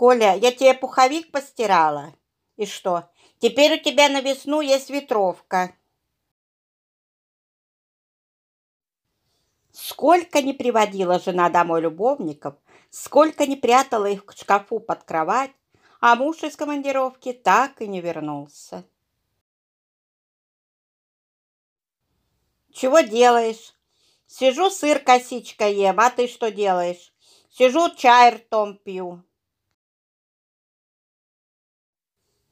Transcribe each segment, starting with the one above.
«Коля, я тебе пуховик постирала. И что, теперь у тебя на весну есть ветровка». Сколько не приводила жена домой любовников, сколько не прятала их к шкафу под кровать, а муж из командировки так и не вернулся. «Чего делаешь?» «Сижу, сыр косичка ем, а ты что делаешь?» «Сижу, чай ртом пью».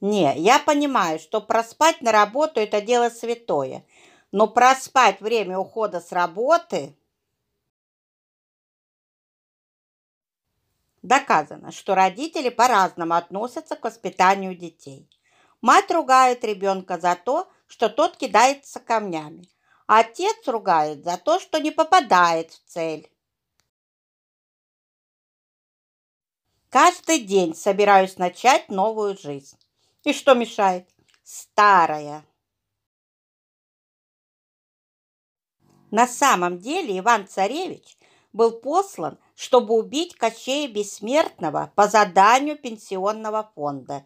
Не, я понимаю, что проспать на работу – это дело святое. Но проспать время ухода с работы... Доказано, что родители по-разному относятся к воспитанию детей. Мать ругает ребенка за то, что тот кидается камнями. А отец ругает за то, что не попадает в цель. Каждый день собираюсь начать новую жизнь. И что мешает? Старая. На самом деле Иван-Царевич был послан, чтобы убить Кощея Бессмертного по заданию пенсионного фонда.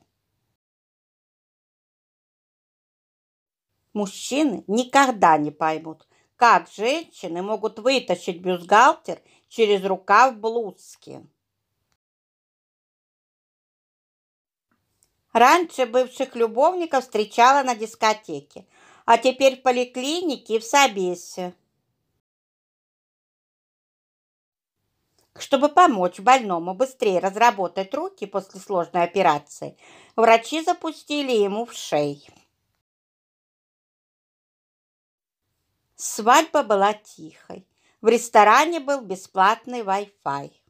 Мужчины никогда не поймут, как женщины могут вытащить бюстгальтер через рукав блузки. Раньше бывших любовников встречала на дискотеке, а теперь в поликлинике и в собесе. Чтобы помочь больному быстрее разработать руки после сложной операции, врачи запустили ему в шею. Свадьба была тихой. В ресторане был бесплатный Wi-Fi.